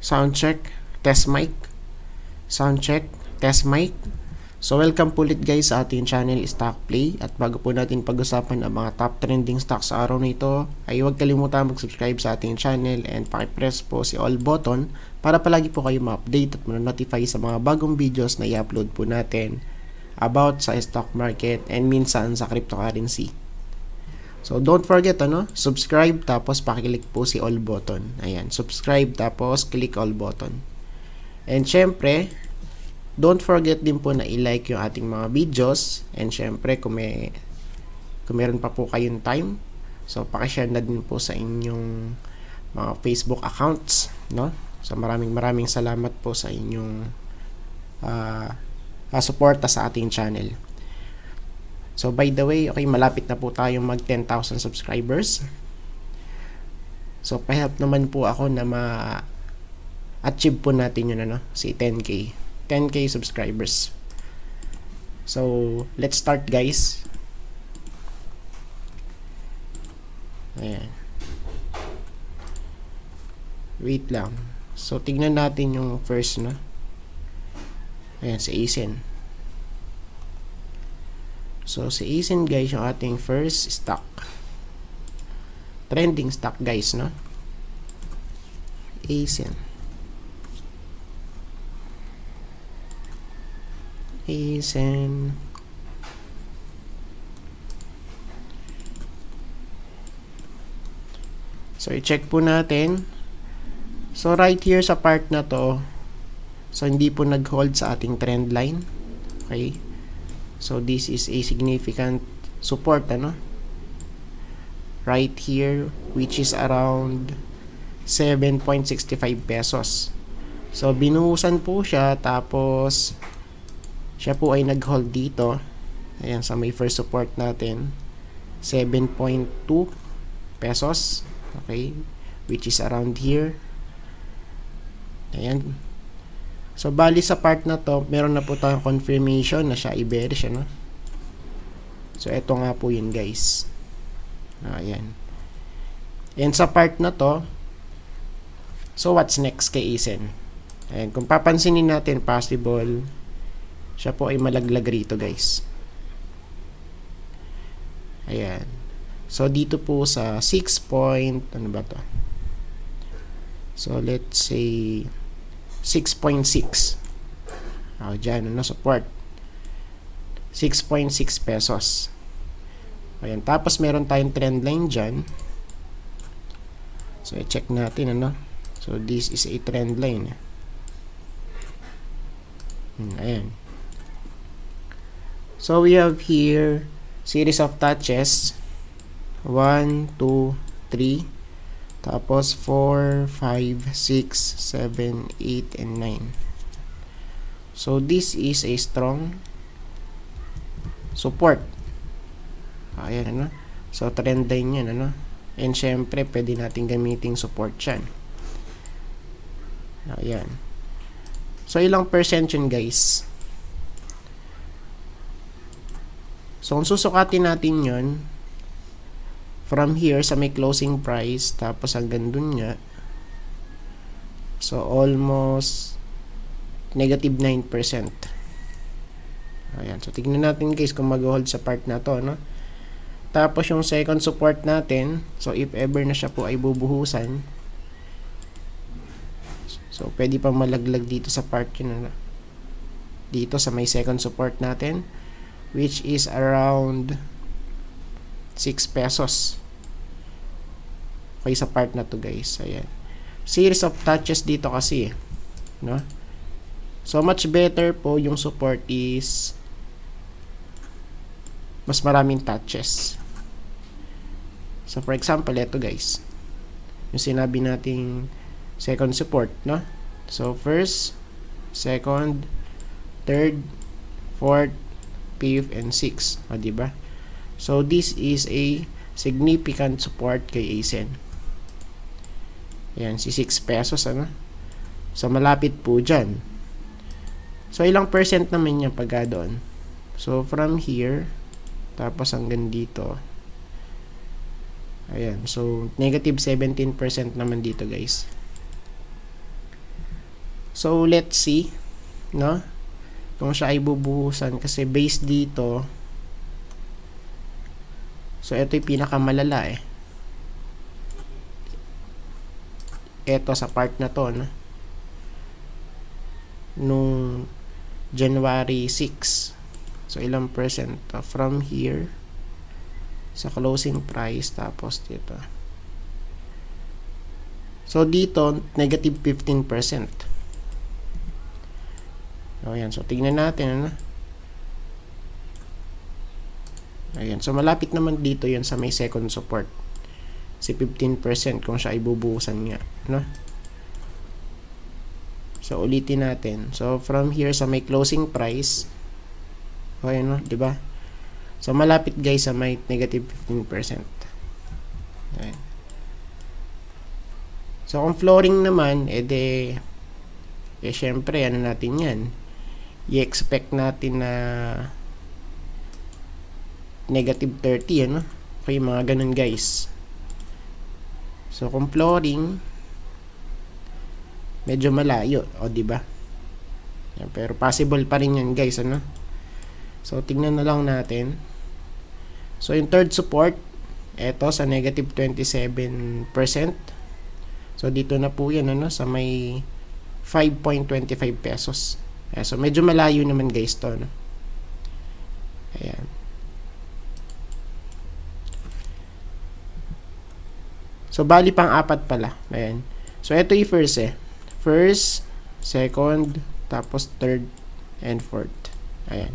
Sound check, test mic. Sound check, test mic. So welcome po ulit guys sa ating channel Stock Play at bago po natin pag-usapan ang mga top trending stocks sa araw na ay huwag kalimutan mag-subscribe sa ating channel and pakipress po si all button para palagi po kayo ma-update at ma-notify sa mga bagong videos na i-upload po natin about sa stock market and minsan sa cryptocurrency. So, don't forget, ano, subscribe, tapos paki-click po si all button. Ayan, subscribe, tapos click all button. And, syempre, don't forget din po na i-like yung ating mga videos. And, syempre, kung, may, kung meron pa po kayong time, so, paki-share na din po sa inyong mga Facebook accounts, no? So, maraming maraming salamat po sa inyong uh, suporta sa ating channel. So by the way, okay, malapit na po tayo mag 10,000 subscribers. So pa-help naman po ako na ma-achieve po natin yun ano, si 10k. 10k subscribers. So let's start guys. Ayan. Wait lang. So tignan natin yung first na. Ayan si Asen. So, si Asin guys, yung ating first stock. Trending stock guys, no? Asin. Asin. So, i-check po natin. So, right here sa part na to, so, hindi po nag-hold sa ating trend line. Okay. So this is a significant support ano right here which is around 7.65 pesos. So binuhusan po siya tapos siya po ay nag-hold dito. Ayan sa may first support natin 7.2 pesos. Okay? Which is around here. Ayan. So, bali sa part na to, meron na po tayong confirmation na siya i-bearish, ano? So, eto nga po yun, guys. Ayan. And sa part na to, so what's next kay Isen? Ayan, kung papansinin natin, possible, siya po ay malaglag rito, guys. Ayan. So, dito po sa 6 point, ano ba to? So, let's say, 6.6. Oh, dyan, ano, support. 6.6 pesos. Ayan, tapos meron tayong trend line dyan. So, i-check natin, ano. So, this is a trend line. Hmm, ayan. So, we have here series of touches. 1, 2, 3, tapos, 4, 5, 6, 7, 8, and 9. So, this is a strong support. Ayan, ano? So, trend line yan, ano? And, syempre, pwede natin gamitin support yan. Ayan. So, ilang percent yun, guys? So, kung susukatin natin yun, from here sa may closing price tapos hanggang dun nga so almost negative 9% ayan so tignan natin guys kung mag-hold sa part na to no? tapos yung second support natin so if ever na siya po ay bubuhusan so pwede pa malaglag dito sa part yun na ano? dito sa may second support natin which is around 6 pesos. Okay, sa part na to guys. Ayan. Series of touches dito kasi. Eh. No? So, much better po yung support is mas maraming touches. So, for example, ito guys. Yung sinabi nating second support, no? So, first, second, third, fourth, fifth, and sixth. O, diba? So this is a significant support kay ASEN. Ayan, si 6 pesos ano. So malapit po diyan. So ilang percent naman niya pagka doon. So from here, tapos hanggang dito. Ayan, so negative 17% naman dito guys. So let's see, no? Kung siya ay bubuhusan kasi based dito, So, ito yung pinakamalala eh. Ito sa part na to, no? Nung January 6. So, ilang percent to? From here sa closing price tapos dito. So, dito, negative 15%. O, yan. So, tignan natin, ano? Ayan. So, malapit naman dito yon sa may second support. Si 15% kung siya ibubuhusan nga. No? So, ulitin natin. So, from here sa may closing price. Okay, no? ba diba? So, malapit guys sa may negative 15%. Ayan. So, kung flooring naman, ede, eh, syempre, ano natin yan? I-expect natin na negative 30 ano okay mga ganun guys so kung flooring medyo malayo o di ba pero possible pa rin yan guys ano so tingnan na lang natin so yung third support eto sa negative 27% so dito na po yan ano sa may 5.25 pesos eh, so medyo malayo naman guys to ano ayan So, bali pang apat pala. Ayan. So, ito yung first eh. First, second, tapos third, and fourth. Ayan.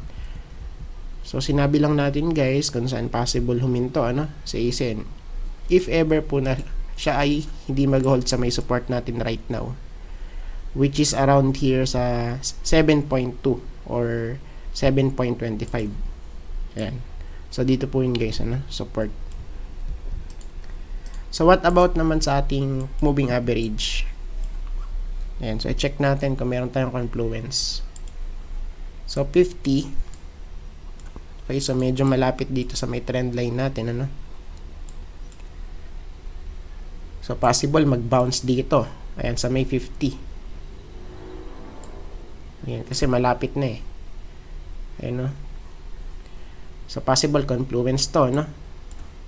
So, sinabi lang natin guys kung saan possible huminto ano, sa isin. If ever po na siya ay hindi mag-hold sa may support natin right now. Which is around here sa 7.2 or 7.25. Ayan. So, dito po yun guys, ano, support. So, what about naman sa ating moving average? Ayan. So, i-check natin kung meron tayong confluence. So, 50. Okay. So, medyo malapit dito sa may trend line natin. Ano? So, possible mag-bounce dito. Ayan. Sa may 50. Ayan. Kasi malapit na eh. Ayan. No? So, possible confluence to. No?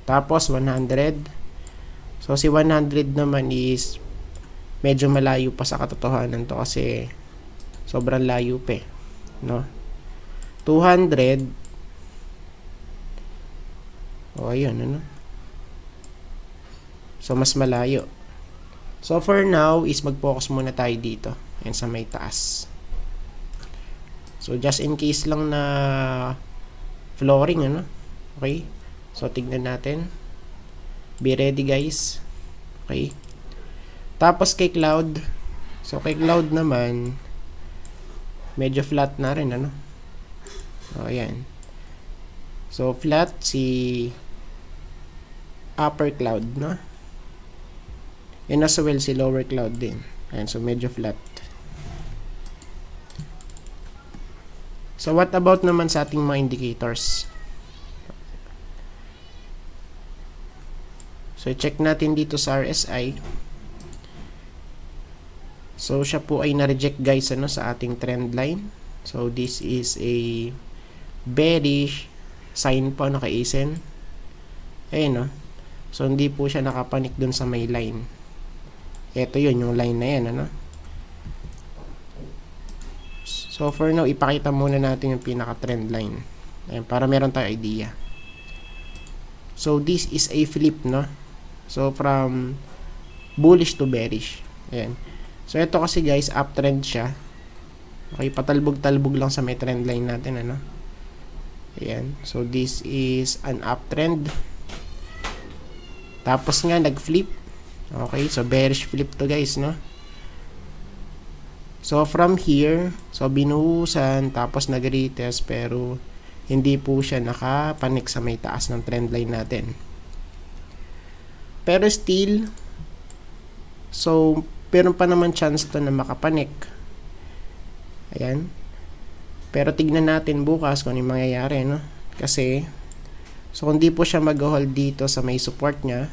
Tapos, 100. 100. So, si 100 naman is medyo malayo pa sa katotohanan to kasi sobrang layo pa eh. No? 200 oh, ayun, ano? So, mas malayo. So, for now is mag-focus muna tayo dito. Yan sa may taas. So, just in case lang na flooring, ano? Okay? So, tignan natin. Be ready guys. Okay. Tapos kay cloud. So kay cloud naman medyo flat na rin ano. So ayan. So flat si upper cloud no. And as well si lower cloud din. Ayan so medyo flat. So what about naman sa ating mga indicators? So, check natin dito sa RSI. So, siya po ay na-reject guys ano, sa ating trend line. So, this is a bearish sign po naka ano, ASIN. Ayun no. So, hindi po siya nakapanik dun sa may line. Ito yun, yung line na yan. Ano? So, for now, ipakita muna natin yung pinaka-trend line. Ayan, para meron tayo idea. So, this is a flip, no? So, from bullish to bearish. Ayan. So, ito kasi guys, uptrend siya. Okay, patalbog-talbog lang sa may trend line natin, ano? Ayan. So, this is an uptrend. Tapos nga, nag-flip. Okay, so bearish flip to guys, no? So, from here, so binuhusan, tapos nag-retest, pero hindi po siya nakapanik sa may taas ng trend line natin. Pero still, so, meron pa naman chance to na makapanik. Ayan. Pero tignan natin bukas kung ano mangyayari, no? Kasi, so kung di po siya mag-hold dito sa may support niya,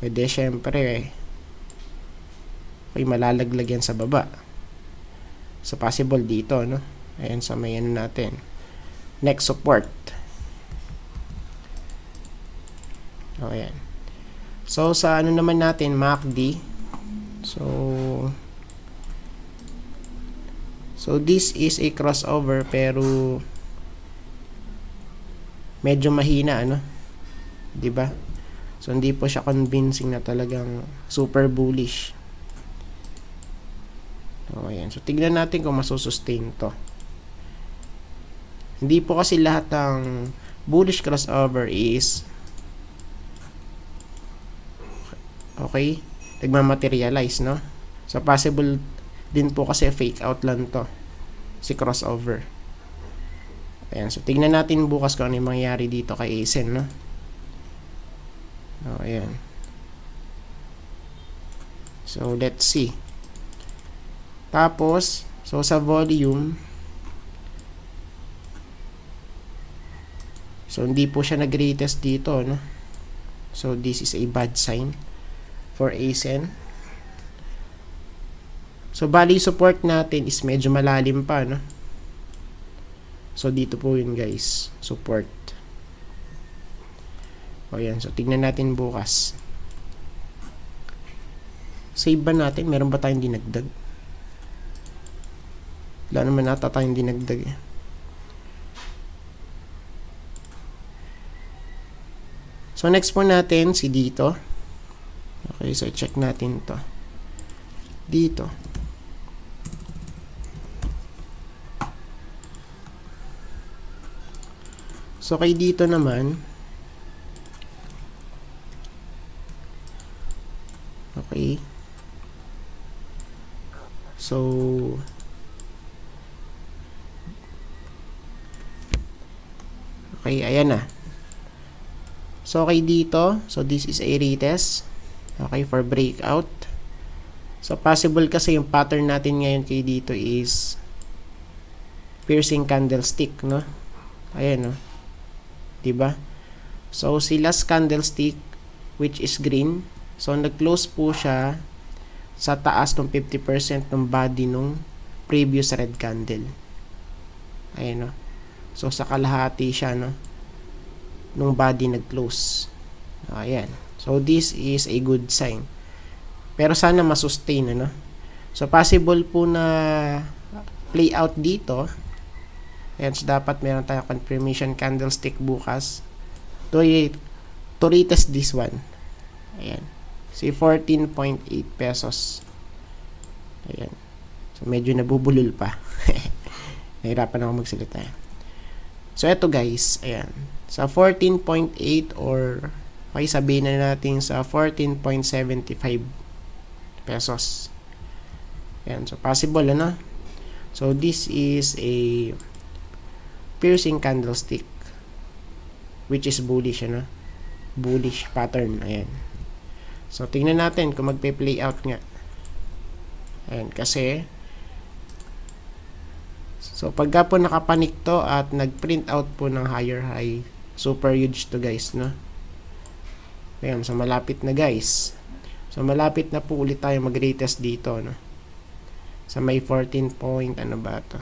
pwede syempre, eh, okay, malalaglag yan sa baba. So, possible dito, no? Ayan sa may ano natin. Next support. O, oh, ayan. So, sa ano naman natin, MACD. So, so this is a crossover pero medyo mahina, ano? 'Di ba? So, hindi po siya convincing na talagang super bullish. So, ayan. So, tignan natin kung masusustain to. Hindi po kasi lahat ng bullish crossover is Okay? Nagmamaterialize, no? So, possible din po kasi fake out lang to. Si crossover. Ayan. So, tignan natin bukas kung ano yung mangyayari dito kay Asen, no? Oh, ayan. So, let's see. Tapos, so sa volume, so hindi po siya nag-greatest dito, no? So, this is a bad sign for ASIN. E so, bali support natin is medyo malalim pa, no? So, dito po yun, guys. Support. O, yan. So, tignan natin bukas. Save ba natin? Meron ba tayong dinagdag? Wala naman nata tayong dinagdag, eh. So, next po natin si dito. Okay, so check natin to. Dito. So kay dito naman Okay. So Okay, ayan na. So, okay dito. So, this is a retest. Okay, for breakout. So, possible kasi yung pattern natin ngayon kay dito is piercing candlestick, no? Ayan, no? Diba? So, si last candlestick, which is green. So, nag-close po siya sa taas ng 50% ng body ng previous red candle. Ayan, no? So, sa kalahati siya, no? Nung body nag-close. Ayan. So, this is a good sign. Pero sana ma-sustain ano? So, possible po na play out dito. Ayan, so dapat meron tayo confirmation candlestick bukas. To, to retest this one. Ayan. Si 14.8 pesos. Ayan. So, medyo nabubulol pa. Nahirapan ako magsalita. So, ito guys. Ayan. Sa so, 14.8 or pakisabihin na natin sa 14.75 pesos. Ayan, so possible ano? So this is a piercing candlestick which is bullish ano? Bullish pattern, ayan. So tingnan natin kung magpe-play out nga. Ayan, kasi So pagka po nakapanik to at nag-print out po ng higher high, super huge to guys, no? Ayan, so malapit na guys. So malapit na po ulit tayo mag-retest dito, no? Sa may 14 point, ano ba to?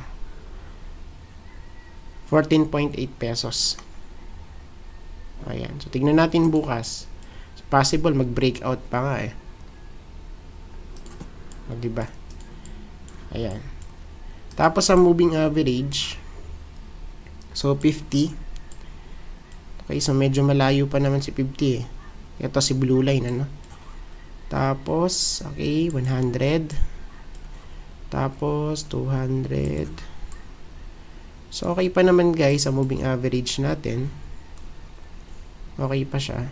14.8 pesos. Ayan, so tignan natin bukas. So, possible mag-breakout pa nga eh. O, diba? Ayan. Tapos sa moving average, so 50. Okay, so medyo malayo pa naman si 50 eh. Ito si blue line, ano? Tapos, okay, 100. Tapos, 200. So, okay pa naman guys, sa moving average natin. Okay pa siya.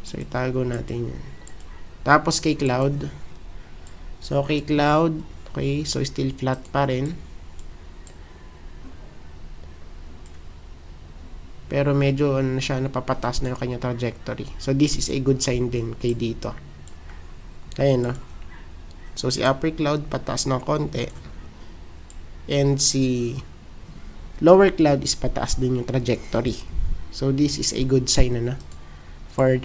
So, itago natin yan. Tapos, kay cloud. So, kay cloud, okay, so still flat pa rin. pero medyo ano siya napapatas na yung kanya trajectory so this is a good sign din kay dito ayun no so si upper cloud patas ng konti and si lower cloud is pataas din yung trajectory so this is a good sign na ano, for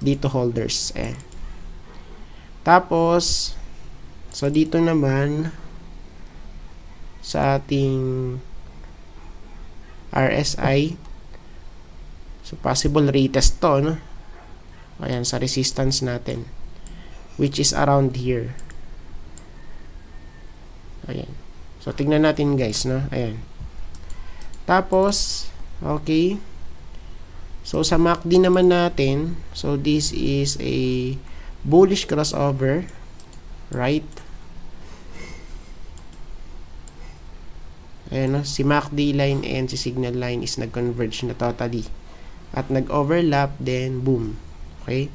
dito holders ayan tapos so dito naman sa ating RSI So, possible retest to, no? Ayan, sa resistance natin. Which is around here. Ayan. So, tingnan natin guys, no? Ayan. Tapos, okay. So, sa MACD naman natin, so this is a bullish crossover, right? Ayan, no? si MACD line and si signal line is nag-converge na totally at nag-overlap, then boom. Okay?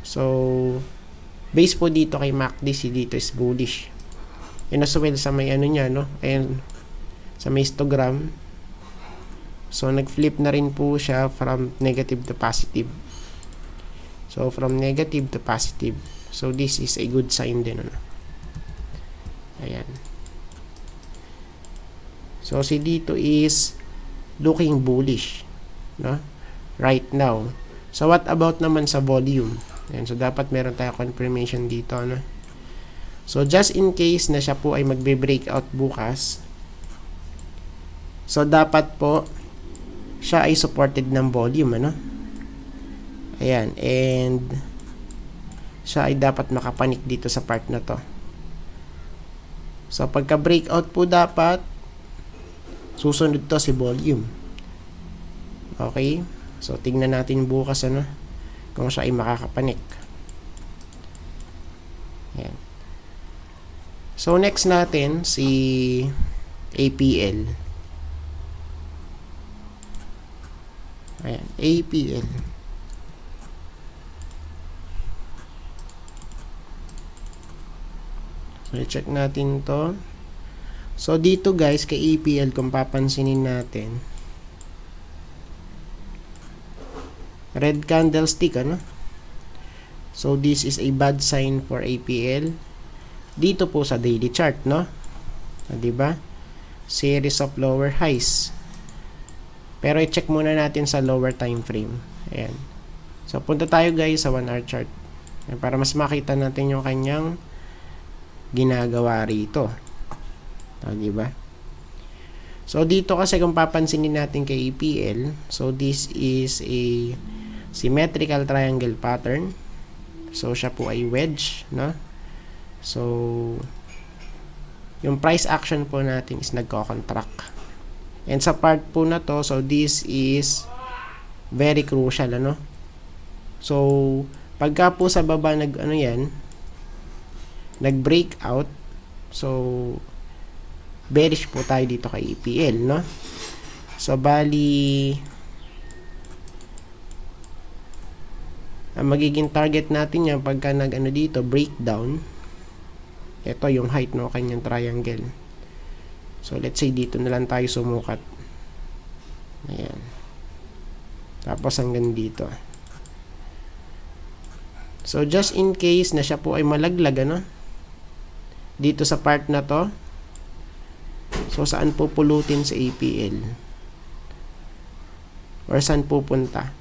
So, base po dito kay MACD, si dito is bullish. Yun as well sa may ano niya, no? Ayan, sa may histogram. So, nag-flip na rin po siya from negative to positive. So, from negative to positive. So, this is a good sign din. Ano? Ayan. So, si dito is looking bullish no? right now. So, what about naman sa volume? Ayan, so, dapat meron tayo confirmation dito. No? So, just in case na siya po ay magbe-breakout bukas, so, dapat po siya ay supported ng volume. Ano? Ayan, and siya ay dapat makapanik dito sa part na to. So, pagka-breakout po dapat, susunod to si volume. Okay? So, tingnan natin bukas ano, kung siya ay makakapanik. Yan. So, next natin si APL. Ayan, APL. So, check natin to. So, dito guys, kay APL, kung papansinin natin, red candlestick ano so this is a bad sign for APL dito po sa daily chart no ah, di ba series of lower highs pero i-check muna natin sa lower time frame ayan so punta tayo guys sa 1 hour chart para mas makita natin yung kanyang ginagawa rito ah, di ba so dito kasi kung papansinin natin kay APL so this is a symmetrical triangle pattern. So, siya po ay wedge, no? So, yung price action po natin is nagko-contract. And sa part po na to, so this is very crucial, ano? So, pagka po sa baba nag, ano yan, nag-breakout, so, bearish po tayo dito kay EPL, no? So, bali, ang ah, magiging target natin yan pagka nag ano dito breakdown ito yung height ng no, kanyang triangle so let's say dito na lang tayo sumukat ayan tapos hanggang dito so just in case na siya po ay malaglag ano dito sa part na to so saan pupulutin sa APL or saan pupunta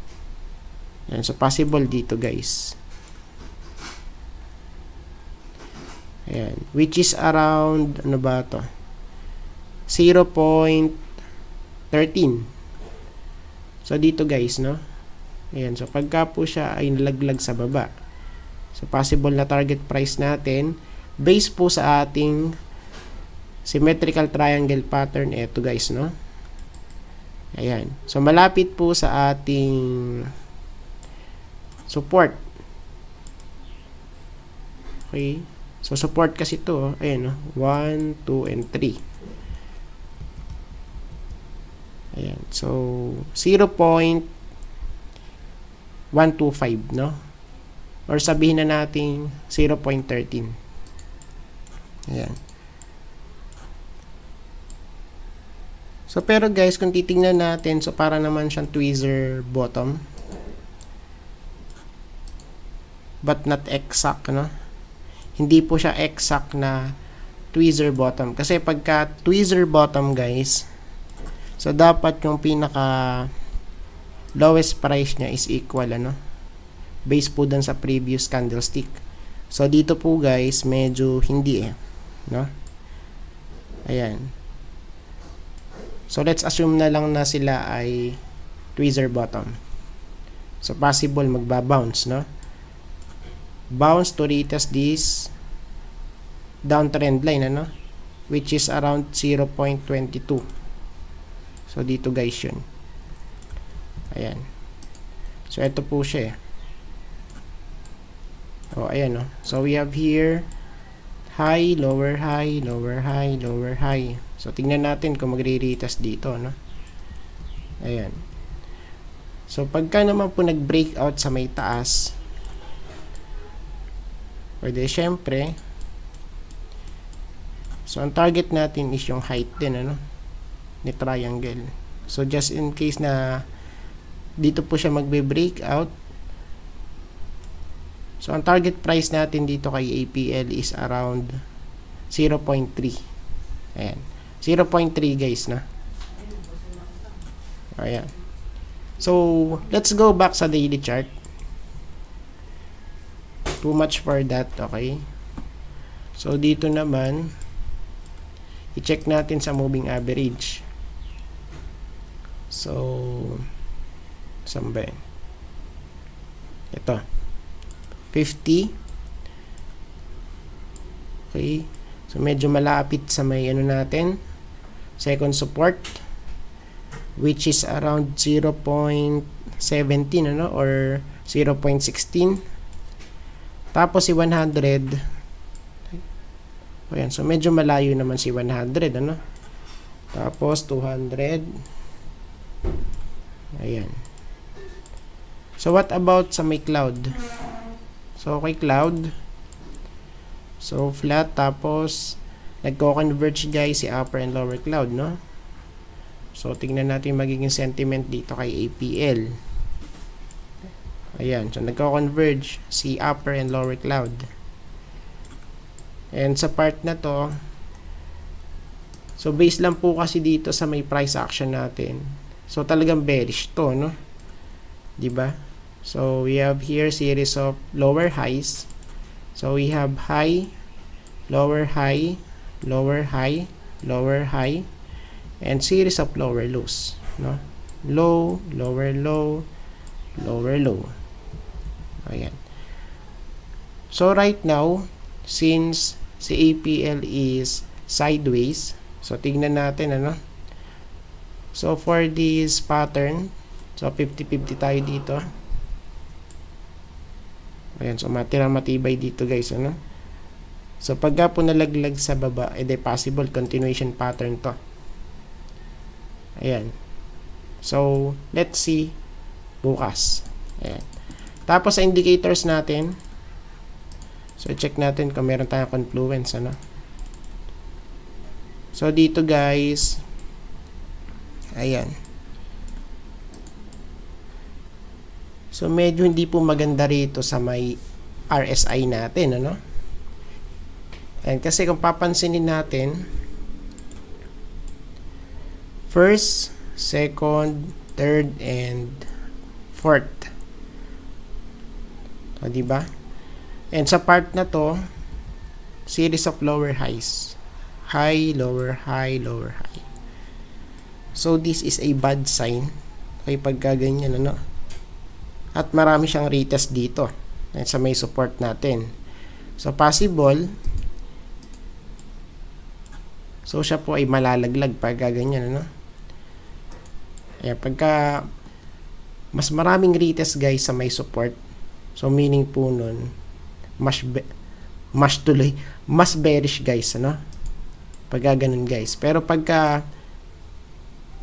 yan. So, possible dito guys. Ayan. Which is around, ano ba to? 0.13. So, dito guys, no? Ayan. So, pagka po siya ay laglag sa baba. So, possible na target price natin based po sa ating symmetrical triangle pattern. Ito guys, no? Ayan. So, malapit po sa ating support. Okay. So, support kasi ito. Oh. Ayan, oh. 1, 2, and 3. Ayan. So, 0.125, no? Or sabihin na natin 0.13. Ayan. So, pero guys, kung titingnan natin, so para naman siyang tweezer bottom. but not exact, no? Hindi po siya exact na tweezer bottom. Kasi pagka tweezer bottom, guys, so dapat yung pinaka lowest price niya is equal, ano? Based po dun sa previous candlestick. So, dito po, guys, medyo hindi eh, no? Ayan. So, let's assume na lang na sila ay tweezer bottom. So, possible magbabounce, no? bounce to retest this downtrend line ano which is around 0.22 so dito guys yun ayan so ito po siya eh. oh ayan no so we have here high lower high lower high lower high so tingnan natin kung magre-retest dito no ayan so pagka naman po nag breakout sa may taas or di syempre so ang target natin is yung height din ano ni triangle so just in case na dito po siya magbe-break out so ang target price natin dito kay APL is around 0.3 ayan 0.3 guys na ayan so let's go back sa daily chart too much for that okay so dito naman i-check natin sa moving average so saan ba yun? ito 50 okay so medyo malapit sa may ano natin second support which is around 0.17 ano or 0.16 tapos si 100. Ayan, so medyo malayo naman si 100, ano? Tapos 200. Ayan. So what about sa may cloud? So kay cloud. So flat tapos nagko-converge guys si upper and lower cloud, no? So tingnan natin magiging sentiment dito kay APL. Ayan, so nagko-converge si upper and lower cloud. And sa part na to, so based lang po kasi dito sa may price action natin. So talagang bearish to, no? 'Di ba? So we have here series of lower highs. So we have high, lower high, lower high, lower high, and series of lower lows, no? Low, lower low, lower low. Ayan. So, right now, since si APL is sideways, so, tignan natin, ano? So, for this pattern, so, 50-50 tayo dito. Ayan. So, matira matibay dito, guys, ano? So, pagka po nalaglag sa baba, edi possible continuation pattern to. Ayan. So, let's see bukas. Ayan. Tapos sa indicators natin, so check natin kung meron tayong confluence ano. So dito guys, ayan. So medyo hindi po maganda rito sa may RSI natin ano. And kasi kung papansinin natin, first, second, third, and fourth. O, di And sa part na to, series of lower highs. High, lower, high, lower, high. So, this is a bad sign. Okay, pagka ganyan, ano? At marami siyang retest dito. And sa may support natin. So, possible, So, siya po ay malalaglag pagka ganyan, ano? Ayan, pagka mas maraming retest guys sa may support, So, meaning po nun, mas, be, mas tuloy, mas bearish guys, ano? Pagka ganun guys. Pero pagka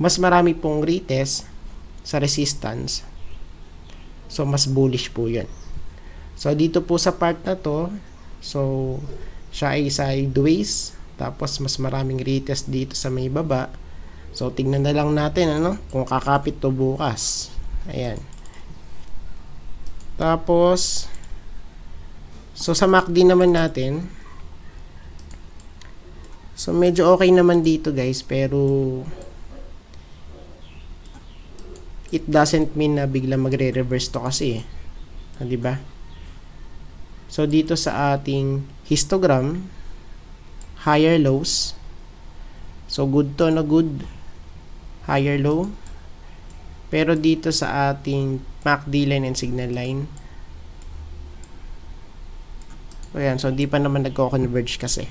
mas marami pong retest sa resistance, so mas bullish po yun. So, dito po sa part na to, so, siya ay sideways, tapos mas maraming retest dito sa may baba. So, tingnan na lang natin, ano, kung kakapit to bukas. Ayan. Tapos, so sa MACD naman natin, so medyo okay naman dito guys, pero it doesn't mean na bigla magre-reverse to kasi. Ha, ah, diba? So, dito sa ating histogram, higher lows. So, good to na good. Higher low. Pero dito sa ating MACD line and signal line. Ayan, so hindi pa naman nagko-converge kasi.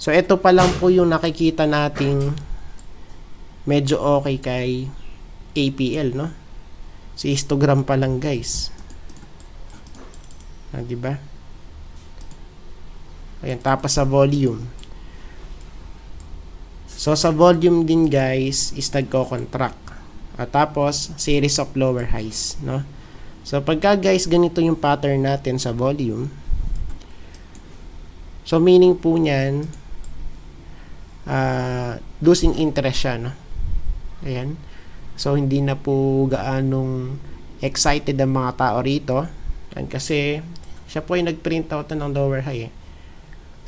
So ito pa lang po yung nakikita nating medyo okay kay APL, no? Si histogram pa lang, guys. Ah, 'di ba? Ayan, tapos sa volume. So sa volume din, guys, is nagko-contract. Ah, tapos, series of lower highs. No? So, pagka guys, ganito yung pattern natin sa volume. So, meaning po niyan, uh, losing interest siya. No? Ayan. So, hindi na po gaanong excited ang mga tao rito. And kasi, siya po ay nag-print out na ng lower high. Eh.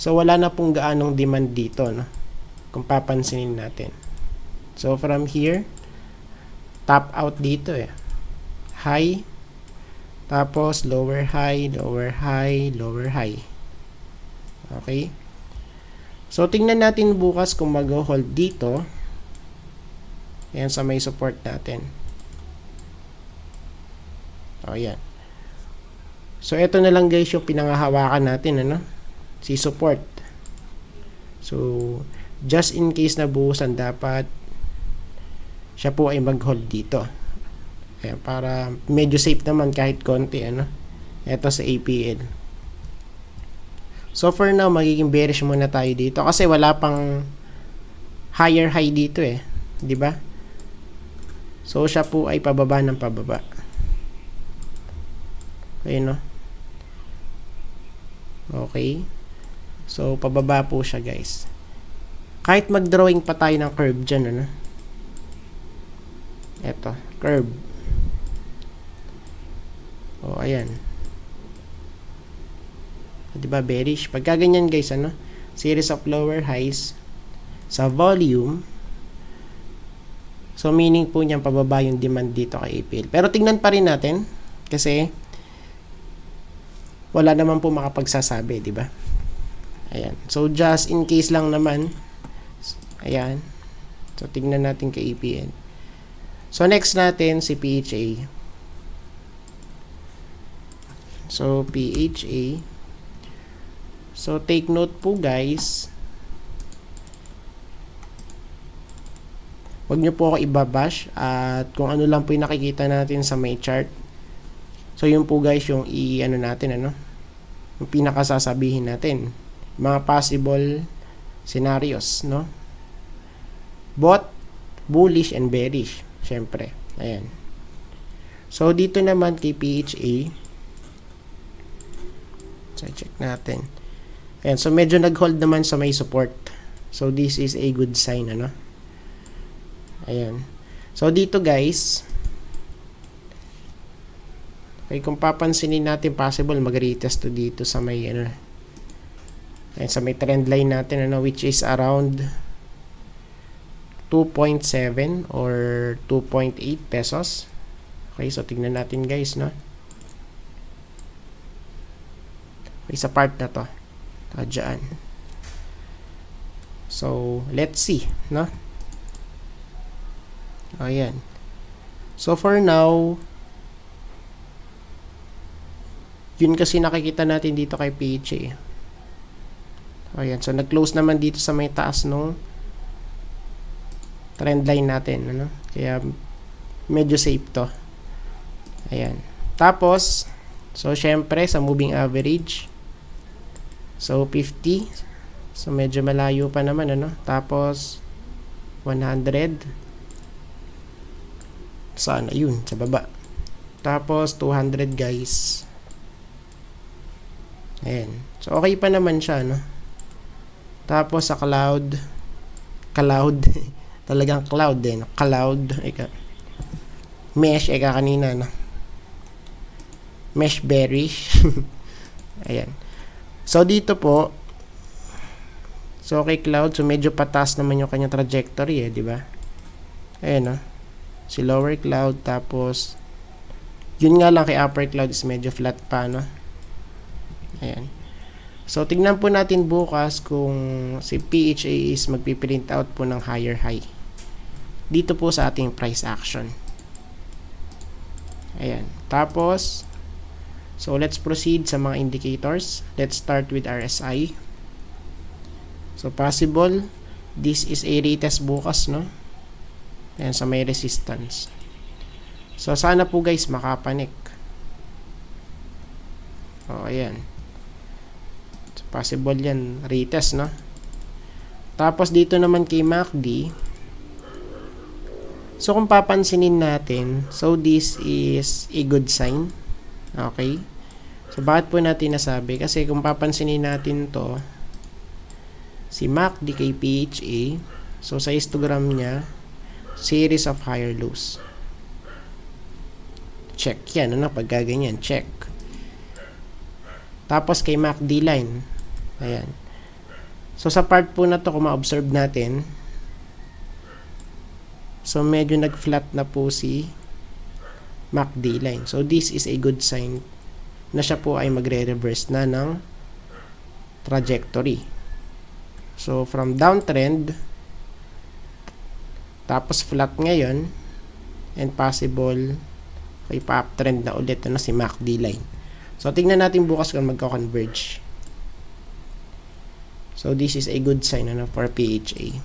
So, wala na pong gaanong demand dito. No? Kung papansinin natin. So, from here, top out dito eh. High, tapos lower high, lower high, lower high. Okay? So, tingnan natin bukas kung mag-hold dito. Ayun sa may support natin. Oh, yan. So, ito na lang guys yung pinangahawakan natin, ano? Si support. So, just in case na buhusan, dapat siya po ay mag-hold dito. Ayan, para medyo safe naman kahit konti. Ano? Ito sa APL. So for now, magiging bearish muna tayo dito kasi wala pang higher high dito eh. 'Di ba? So siya po ay pababa ng pababa. Ayun no. Okay. So pababa po siya guys. Kahit mag-drawing pa tayo ng curve dyan, ano? eto curve o ayan o, diba bearish pagka ganyan guys ano series of lower highs sa volume so meaning po niyan pababa yung demand dito kay APL pero tingnan pa rin natin kasi wala naman po makapagsasabi, di ba? Ayan. So, just in case lang naman. Ayan. So, tingnan natin kay EPN. So, next natin si PHA. So, PHA. So, take note po guys. Huwag nyo po ako ibabash at kung ano lang po yung nakikita natin sa may chart. So, yun po guys yung i-ano natin, ano? Yung pinakasasabihin natin. Mga possible scenarios, no? Both bullish and bearish. Siyempre. Ayan. So, dito naman kay PHA. So, check natin. Ayan. So, medyo nag-hold naman sa may support. So, this is a good sign, ano? Ayan. So, dito guys, Okay, kung papansinin natin possible mag-retest to dito sa may ano. Ayan, sa may trend line natin ano which is around 2.7 or 2.8 pesos. Okay, so tingnan natin guys, no? Okay, sa part na to. Diyan. So, let's see, no? Ayan. So, for now, yun kasi nakikita natin dito kay PHA. Ayan, so nag-close naman dito sa may taas nung trend line natin ano kaya medyo safe to ayan tapos so syempre sa moving average so 50 so medyo malayo pa naman ano tapos 100 sana yun sa baba tapos 200 guys ayan so okay pa naman siya ano tapos sa cloud cloud Talagang cloud din. Cloud. Ika. Mesh. Ika kanina, no? Mesh bearish. Ayan. So, dito po, so kay cloud, so medyo patas naman yung kanya trajectory, eh, di ba? Ayan, no? Si lower cloud, tapos, yun nga lang kay upper cloud is medyo flat pa, no? Ayan. So, tignan po natin bukas kung si PHA is magpiprint out po ng higher high. Dito po sa ating price action. Ayan. Tapos, so let's proceed sa mga indicators. Let's start with RSI. So, possible. This is a retest bukas, no? Ayan, sa may resistance. So, sana po guys makapanik. O, oh, ayan. Ayan. Possible yan. Retest, no? Tapos dito naman kay MACD. So kung papansinin natin, so this is a good sign. Okay? So bakit po natin nasabi? Kasi kung papansinin natin to si MACD kay PHA, so sa histogram niya, series of higher lows. Check yan, ano? Pagkaganyan, check. Tapos kay MACD line, Ayan. So, sa part po na to, kung ma-observe natin, so medyo nag-flat na po si MACD line. So, this is a good sign na siya po ay magre-reverse na ng trajectory. So, from downtrend, tapos flat ngayon, and possible, ay pa-uptrend na ulit na si MACD line. So, tingnan natin bukas kung magka-converge. So, this is a good sign ano, for PHA.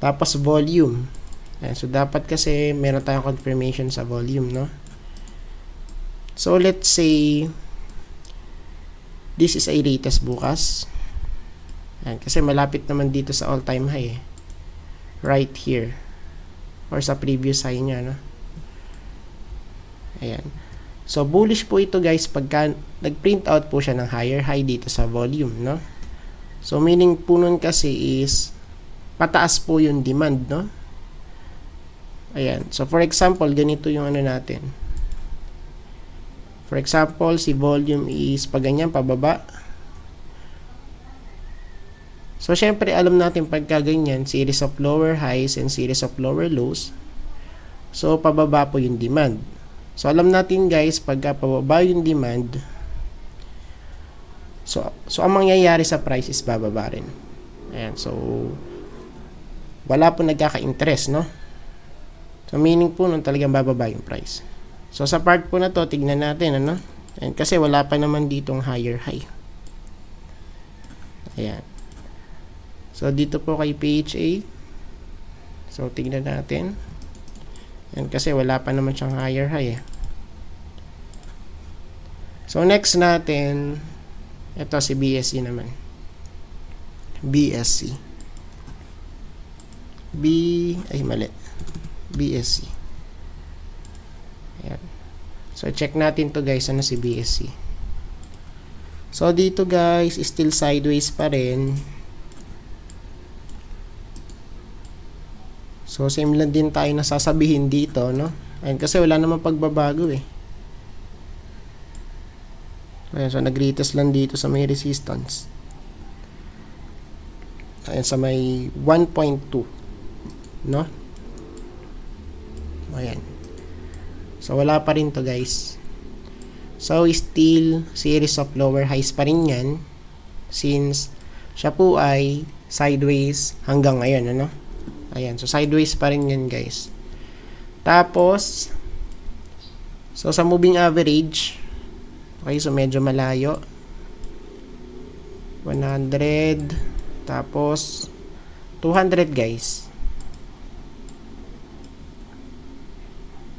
Tapos, volume. Ayan, so, dapat kasi meron tayong confirmation sa volume, no? So, let's say this is a latest bukas. Ayan, kasi malapit naman dito sa all-time high, eh. Right here. Or sa previous high niya, no? Ayan. So, bullish po ito guys pagka nag-print out po siya ng higher high dito sa volume, no? So, meaning po nun kasi is pataas po yung demand, no? Ayan. So, for example, ganito yung ano natin. For example, si volume is pag ganyan, pababa. So, syempre, alam natin pagka ganyan, series of lower highs and series of lower lows. So, pababa po yung demand. So, alam natin guys, pagka pababa yung demand, so, so ang mangyayari sa price is bababa rin. Ayan, so, wala po nagkaka-interest, no? So, meaning po nun talagang bababa yung price. So, sa part po na to, tignan natin, ano? Ayan, kasi wala pa naman ditong higher high. Ayan. So, dito po kay PHA. So, tignan natin. Yan kasi wala pa naman siyang higher high eh. So next natin, ito si BSC e naman. BSC. E. B, ay mali. BSC. E. Ayan. So check natin to guys, ano si BSC. So dito guys, still sideways pa rin. So, same lang din tayo nasasabihin dito, no? Ayan, kasi wala namang pagbabago, eh. Ayan, so, nag lang dito sa may resistance. Ayan, sa may 1.2, no? Ayan. So, wala pa rin to, guys. So, still, series of lower highs pa rin yan. Since, siya po ay sideways hanggang ngayon, ano? Ayan. So, sideways pa rin yan, guys. Tapos, so, sa moving average, okay, so, medyo malayo. 100, tapos, 200, guys.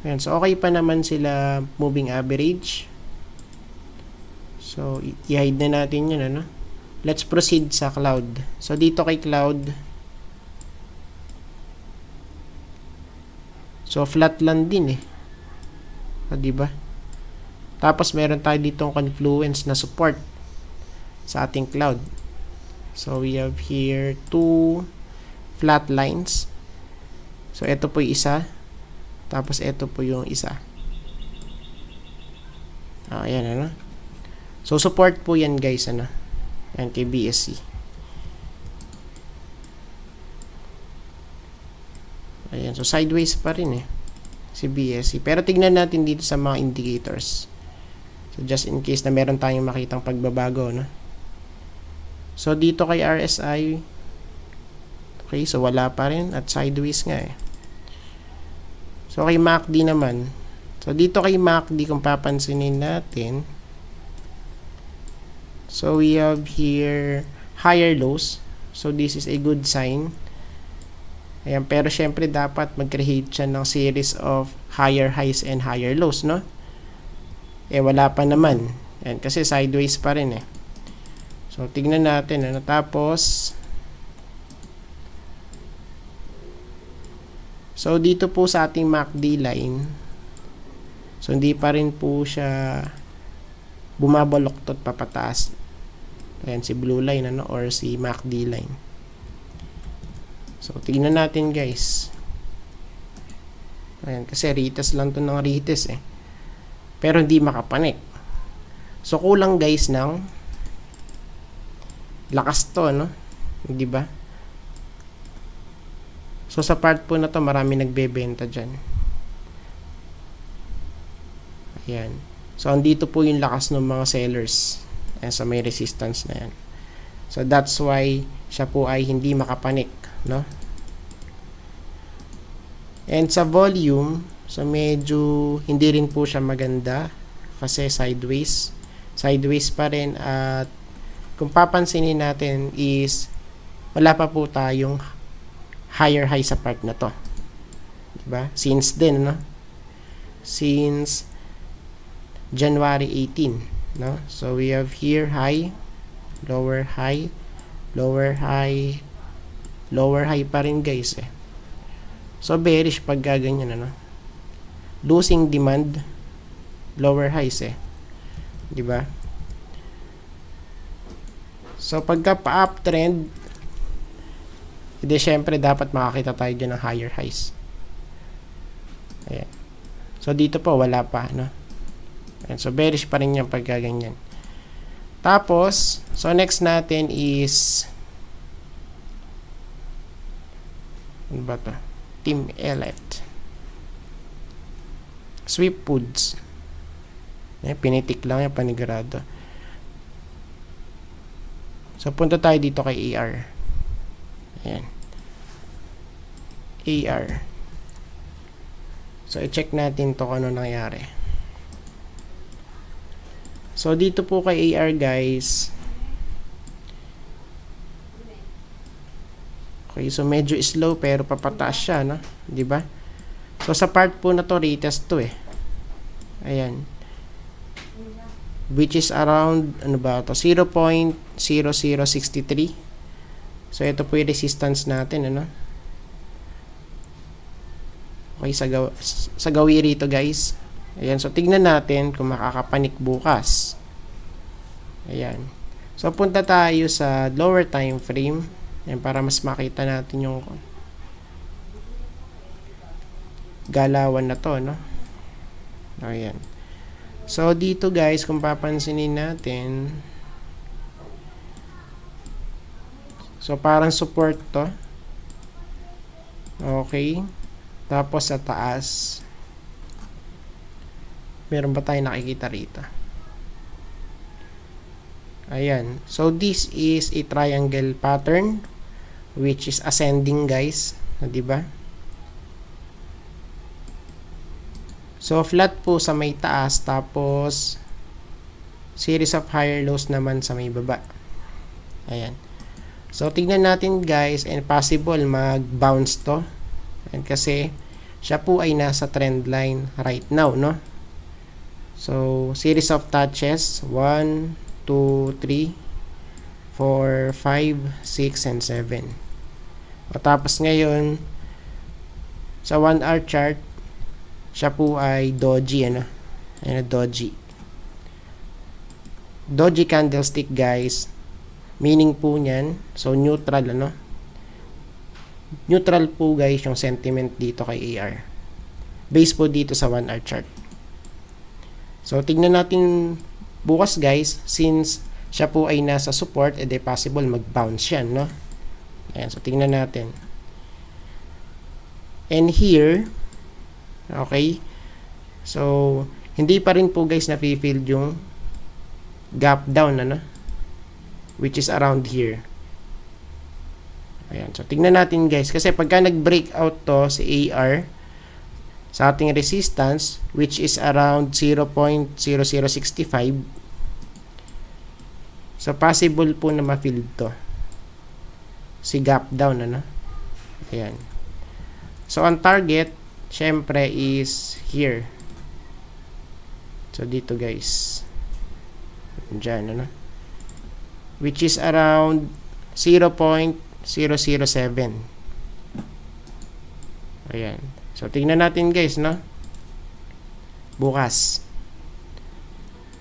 Ayan. So, okay pa naman sila moving average. So, i-hide na natin yun, ano? Let's proceed sa cloud. So, dito kay cloud, So, flat lang din eh. Ah, 'Di ba? Tapos, meron tayo dito ang confluence na support sa ating cloud. So, we have here two flat lines. So, ito po yung isa. Tapos, ito po yung isa. O, ah, ayan, ano? So, support po yan guys, ano? Yan kay BSC. Ayan, so sideways pa rin eh. Si BSC. E. Pero tignan natin dito sa mga indicators. So just in case na meron tayong makitang pagbabago, no? So dito kay RSI, okay, so wala pa rin at sideways nga eh. So kay MACD naman, so dito kay MACD kung papansinin natin, so we have here higher lows. So this is a good sign. Ayan, pero syempre dapat mag-create siya ng series of higher highs and higher lows, no? Eh, wala pa naman. Ayan, kasi sideways pa rin eh. So, tignan natin, ano? Tapos, so, dito po sa ating MACD line, so, hindi pa rin po siya bumabaloktot papataas. Ayan, si blue line, ano? Or si MACD line. So, tignan natin guys. Ayan, kasi retest lang to ng retest eh. Pero hindi makapanik. So, kulang guys ng lakas to, no? Hindi ba? So, sa part po na to, marami nagbebenta dyan. Ayan. So, andito po yung lakas ng mga sellers. Ayan, sa so may resistance na yan. So, that's why siya po ay hindi makapanik no? And sa volume, so medyo hindi rin po siya maganda kasi sideways. Sideways pa rin at kung papansinin natin is wala pa po tayong higher high sa part na to. Diba? Since then, no? Since January 18, no? So we have here high, lower high, lower high, Lower high pa rin guys eh. So bearish pag gaganyan ano. Losing demand, lower highs eh. 'Di ba? So pagka pa uptrend, edi syempre dapat makakita tayo dyan ng higher highs. Ayan. So dito po wala pa no. And So bearish pa rin 'yang pag gaganyan. Tapos, so next natin is Ano ba to? Team Elite. Sweep Woods. Eh, pinitik lang yung panigurado. So, punta tayo dito kay AR. Ayan. AR. So, i-check natin to kung ano nangyari. So, dito po kay AR guys, Okay, so medyo slow pero papataas siya, no? 'Di ba? So sa part po na to retest to eh. Ayan. Which is around ano ba to 0.0063. So ito po yung resistance natin, ano? Okay, sa gaw sa gawi rito, guys. Ayan, so tignan natin kung makakapanik bukas. Ayan. So punta tayo sa lower time frame. Ayan, para mas makita natin yung galawan na to, no? Ayan. So, dito guys, kung papansinin natin, so parang support to. Okay. Tapos sa taas, meron ba tayo nakikita rito? Ayan. So, this is a triangle pattern which is ascending guys ah, di ba so flat po sa may taas tapos series of higher lows naman sa may baba ayan so tignan natin guys and possible mag bounce to and kasi siya po ay nasa trend line right now no so series of touches 1 2 3 4 5 6 and 7 o tapos ngayon, sa 1 hour chart, siya po ay doji, ano? Ano, doji. Doji candlestick, guys. Meaning po niyan, so neutral, ano? Neutral po, guys, yung sentiment dito kay AR. Base po dito sa 1 hour chart. So, tignan natin bukas, guys, since siya po ay nasa support, edi possible mag-bounce yan, no? Ayan, so tingnan natin. And here, okay, so hindi pa rin po guys na-filled yung gap down, ano, which is around here. Ayan, so tingnan natin guys, kasi pagka nag-breakout to si AR, sa ating resistance, which is around 0.0065, so possible po na ma-fill to si gap down ano ayan so ang target syempre is here so dito guys dyan ano which is around 0.007 ayan so tingnan natin guys no bukas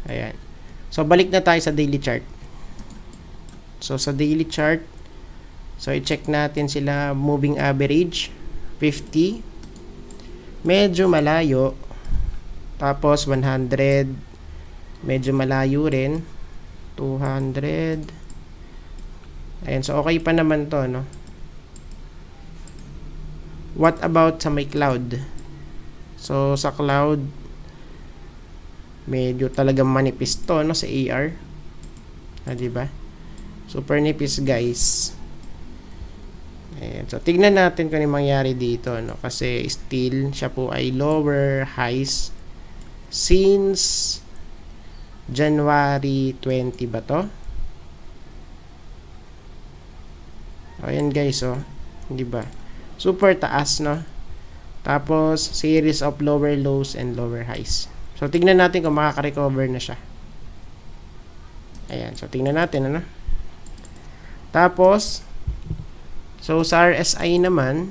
ayan so balik na tayo sa daily chart so sa daily chart So, i-check natin sila moving average, 50. Medyo malayo. Tapos, 100. Medyo malayo rin. 200. Ayan. So, okay pa naman to, no? What about sa may cloud? So, sa cloud, medyo talaga manipis to, no? Sa AR. Ah, diba? Super nipis, guys. Ayan. So, tignan natin kung anong mangyari dito. No? Kasi still, siya po ay lower highs since January 20 ba to? Oh, ayan guys, oh. Di ba? Super taas, no? Tapos, series of lower lows and lower highs. So, tignan natin kung makaka-recover na siya. Ayan. So, tignan natin, ano? Tapos, So, sa RSI naman,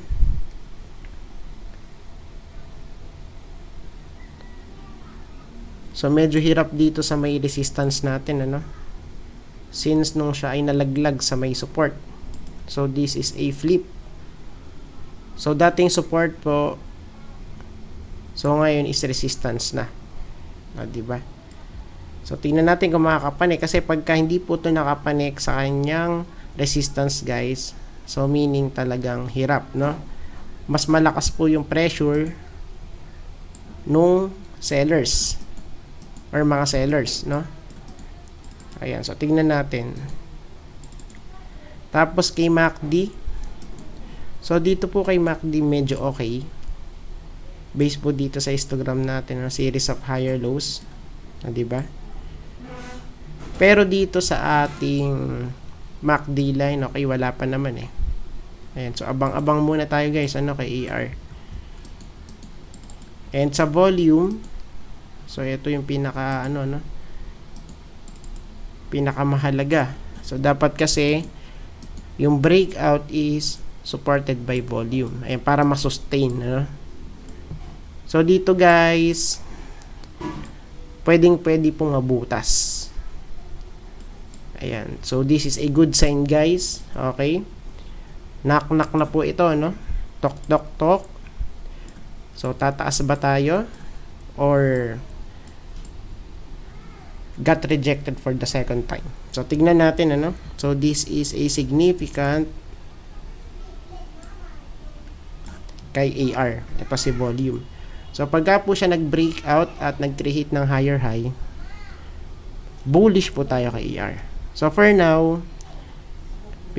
So, medyo hirap dito sa may resistance natin, ano? Since nung siya ay nalaglag sa may support. So, this is a flip. So, dating support po, so ngayon is resistance na. O, ah, diba? So, tingnan natin kung makakapanik. Kasi pagka hindi po ito nakapanik sa kanyang resistance, guys, So meaning talagang hirap, no? Mas malakas po yung pressure nung sellers or mga sellers, no? Ayan, so tingnan natin. Tapos kay MACD. So dito po kay MACD medyo okay. Based po dito sa histogram natin ng series of higher lows, ah, 'di ba? Pero dito sa ating MACD line. Okay, wala pa naman eh. Ayan, so abang-abang muna tayo guys, ano kay AR? E And sa volume, so ito yung pinaka, ano, no? pinakamahalaga. So dapat kasi, yung breakout is supported by volume. Ayan, para masustain, no? So dito guys, pwedeng pwede pong mabutas. Ayan. So, this is a good sign, guys. Okay? Knock-knock na po ito, no? Tok-tok-tok. So, tataas ba tayo? Or got rejected for the second time. So, tignan natin, ano? So, this is a significant kay AR. Ito si volume. So, pagka po siya nag-breakout at nag-create ng higher high, bullish po tayo kay AR. So for now,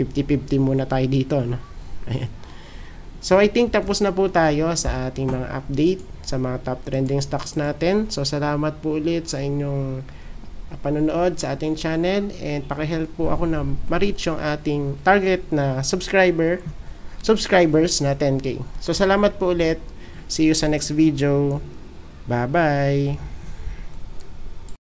50-50 muna tayo dito. No? Ayan. So I think tapos na po tayo sa ating mga update sa mga top trending stocks natin. So salamat po ulit sa inyong panonood sa ating channel and paki-help po ako na ma-reach yung ating target na subscriber subscribers na 10k. So salamat po ulit. See you sa next video. Bye-bye.